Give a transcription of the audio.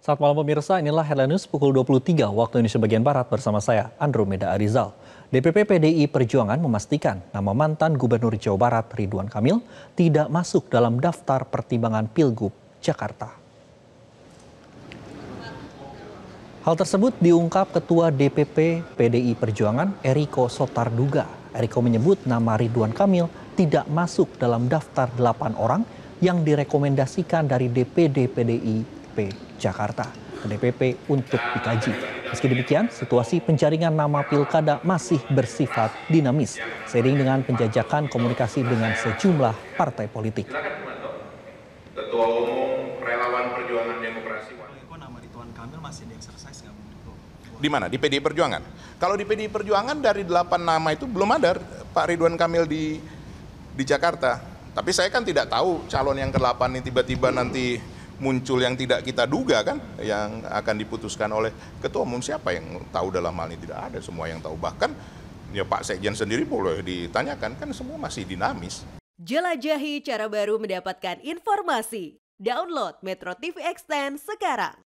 Saat malam pemirsa, inilah Headline News pukul 23 waktu Indonesia bagian Barat bersama saya, Andromeda Arizal. DPP PDI Perjuangan memastikan nama mantan Gubernur Jawa Barat Ridwan Kamil tidak masuk dalam daftar pertimbangan Pilgub Jakarta. Hal tersebut diungkap Ketua DPP PDI Perjuangan Eriko Sotarduga. Eriko menyebut nama Ridwan Kamil tidak masuk dalam daftar 8 orang yang direkomendasikan dari DPD PDIP Jakarta ke DPP untuk dikaji. Meski demikian, situasi penjaringan nama pilkada masih bersifat dinamis, seiring dengan penjajakan komunikasi dengan sejumlah partai politik. Ketua Di mana? Di PDI Perjuangan. Kalau di PDI Perjuangan dari delapan nama itu belum ada Pak Ridwan Kamil di di Jakarta. Tapi saya kan tidak tahu calon yang ke-8 ini tiba-tiba nanti muncul yang tidak kita duga kan yang akan diputuskan oleh ketua umum siapa yang tahu dalam hal ini tidak ada semua yang tahu bahkan ya Pak Sekjen sendiri boleh ditanyakan kan semua masih dinamis. Jelajahi cara baru mendapatkan informasi. Download Metro TV Extend sekarang.